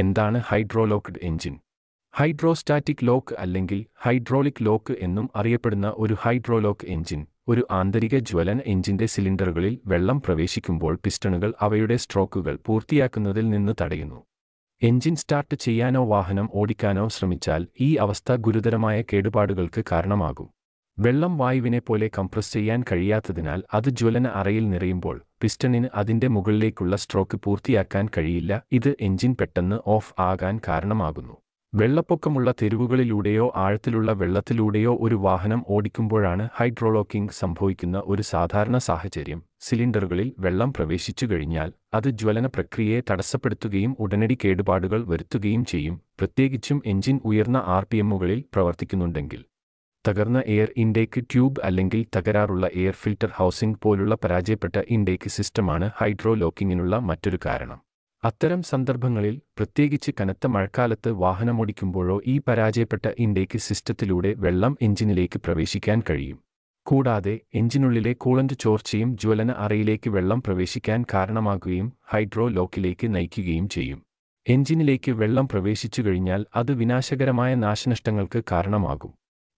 എന്താണ് hydrolocked engine hydrostatic lock അല്ലെങ്കിൽ hydraulic lock എന്നും അറിയപ്പെടുന്ന ഒരു ഹൈഡ്രോലോക്ക് എഞ്ചിൻ ഒരു ആന്തരിക ജ്വലന എഞ്ചിന്റെ സിലിണ്ടറുകളിൽ വെള്ളം പ്രവേശിക്കുമ്പോൾ പിസ്റ്റണുകൾ അവയുടെ സ്ട്രോക്കുകൾ പൂർത്തിയാക്കുന്നതിൽ നിന്ന് തടയുന്നു എഞ്ചിൻ സ്റ്റാർട്ട് ചെയ്യാനോ വാഹനം ഓടിക്കാനോ ശ്രമിച്ചാൽ ഈ അവസ്ഥ ഗുരുതരമായ കേടുപാടുകൾക്ക് കാരണമാകും വെള്ളം വായുവിനെ പോലെ കംപ്രസ് ചെയ്യാൻ കഴിയാത്തതിനാൽ അത് ജ്വലന അറയിൽ നിറയുമ്പോൾ പിസ്റ്റണിന് അതിന്റെ മുകളിലേക്കുള്ള സ്ട്രോക്ക് പൂർത്തിയാക്കാൻ കഴിയില്ല ഇത് എഞ്ചിൻ പെട്ടെന്ന് ഓഫ് ആകാൻ കാരണമാകുന്നു വെള്ളപ്പൊക്കമുള്ള തെരുവുകളിലൂടെയോ ആഴത്തിലുള്ള വെള്ളത്തിലൂടെയോ ഒരു വാഹനം ഓടിക്കുമ്പോഴാണ് ഹൈഡ്രോളോക്കിംഗ് സംഭവിക്കുന്ന ഒരു സാധാരണ സാഹചര്യം സിലിണ്ടറുകളിൽ വെള്ളം പ്രവേശിച്ചു കഴിഞ്ഞാൽ അത് ജ്വലന പ്രക്രിയയെ തടസ്സപ്പെടുത്തുകയും ഉടനടി കേടുപാടുകൾ വരുത്തുകയും ചെയ്യും പ്രത്യേകിച്ചും എഞ്ചിൻ ഉയർന്ന ആർ പ്രവർത്തിക്കുന്നുണ്ടെങ്കിൽ തകർന്ന എയർ ഇൻടേക്ക് ട്യൂബ് അല്ലെങ്കിൽ തകരാറുള്ള എയർ ഫിൽട്ടർ ഹൗസിംഗ് പോലുള്ള പരാജയപ്പെട്ട ഇൻടേക്ക് സിസ്റ്റമാണ് ഹൈഡ്രോ ലോക്കിങ്ങിനുള്ള മറ്റൊരു കാരണം അത്തരം സന്ദർഭങ്ങളിൽ പ്രത്യേകിച്ച് കനത്ത മഴക്കാലത്ത് വാഹനമോടിക്കുമ്പോഴോ ഈ പരാജയപ്പെട്ട ഇൻടേക്ക് സിസ്റ്റത്തിലൂടെ വെള്ളം എഞ്ചിനിലേക്ക് പ്രവേശിക്കാൻ കഴിയും കൂടാതെ എഞ്ചിനുള്ളിലെ കൂളന്റ് ചോർച്ചയും ജ്വലന അറയിലേക്ക് വെള്ളം പ്രവേശിക്കാൻ കാരണമാകുകയും ഹൈഡ്രോ ലോക്കിലേക്ക് നയിക്കുകയും ചെയ്യും എഞ്ചിനിലേക്ക് വെള്ളം പ്രവേശിച്ചു കഴിഞ്ഞാൽ അത് വിനാശകരമായ നാശനഷ്ടങ്ങൾക്ക് കാരണമാകും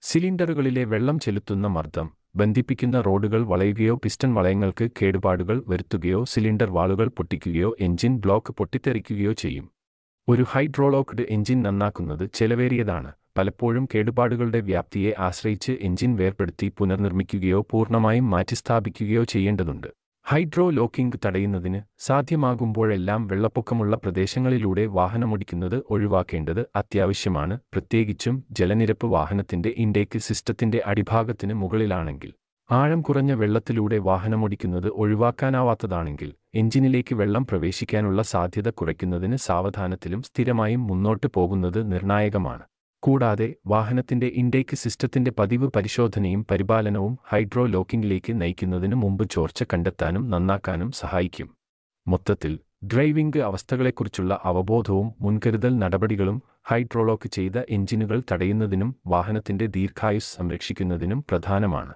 സിലിണ്ടറുകളിലെ വെള്ളം ചെലുത്തുന്ന മർദ്ദം ബന്ധിപ്പിക്കുന്ന റോഡുകൾ വളയുകയോ പിസ്റ്റൺ വളയങ്ങൾക്ക് കേടുപാടുകൾ വരുത്തുകയോ സിലിണ്ടർ വാളുകൾ പൊട്ടിക്കുകയോ എഞ്ചിൻ ബ്ലോക്ക് പൊട്ടിത്തെറിക്കുകയോ ചെയ്യും ഒരു ഹൈഡ്രോളോക്ഡ് എഞ്ചിൻ നന്നാക്കുന്നത് ചെലവേറിയതാണ് പലപ്പോഴും കേടുപാടുകളുടെ വ്യാപ്തിയെ ആശ്രയിച്ച് എഞ്ചിൻ വേർപ്പെടുത്തി പുനർനിർമ്മിക്കുകയോ പൂർണ്ണമായും മാറ്റിസ്ഥാപിക്കുകയോ ചെയ്യേണ്ടതുണ്ട് ഹൈഡ്രോ ലോക്കിംഗ് തടയുന്നതിന് സാധ്യമാകുമ്പോഴെല്ലാം വെള്ളപ്പൊക്കമുള്ള പ്രദേശങ്ങളിലൂടെ വാഹനമോടിക്കുന്നത് ഒഴിവാക്കേണ്ടത് അത്യാവശ്യമാണ് പ്രത്യേകിച്ചും ജലനിരപ്പ് വാഹനത്തിന്റെ ഇൻടേക്ക് സിസ്റ്റത്തിന്റെ അടിഭാഗത്തിന് മുകളിലാണെങ്കിൽ ആഴം കുറഞ്ഞ വെള്ളത്തിലൂടെ വാഹനമോടിക്കുന്നത് ഒഴിവാക്കാനാവാത്തതാണെങ്കിൽ എഞ്ചിനിലേക്ക് വെള്ളം പ്രവേശിക്കാനുള്ള സാധ്യത കുറയ്ക്കുന്നതിന് സാവധാനത്തിലും സ്ഥിരമായും മുന്നോട്ട് പോകുന്നത് നിർണായകമാണ് കൂടാതെ വാഹനത്തിന്റെ ഇൻടേക്ക് സിസ്റ്റത്തിന്റെ പതിവ് പരിശോധനയും പരിപാലനവും ഹൈഡ്രോ ലോക്കിംഗിലേക്ക് നയിക്കുന്നതിന് മുമ്പ് ചോർച്ച കണ്ടെത്താനും നന്നാക്കാനും സഹായിക്കും മൊത്തത്തിൽ ഡ്രൈവിംഗ് അവസ്ഥകളെക്കുറിച്ചുള്ള അവബോധവും മുൻകരുതൽ നടപടികളും ഹൈഡ്രോളോക്ക് ചെയ്ത എഞ്ചിനുകൾ തടയുന്നതിനും വാഹനത്തിന്റെ ദീർഘായുസ് സംരക്ഷിക്കുന്നതിനും പ്രധാനമാണ്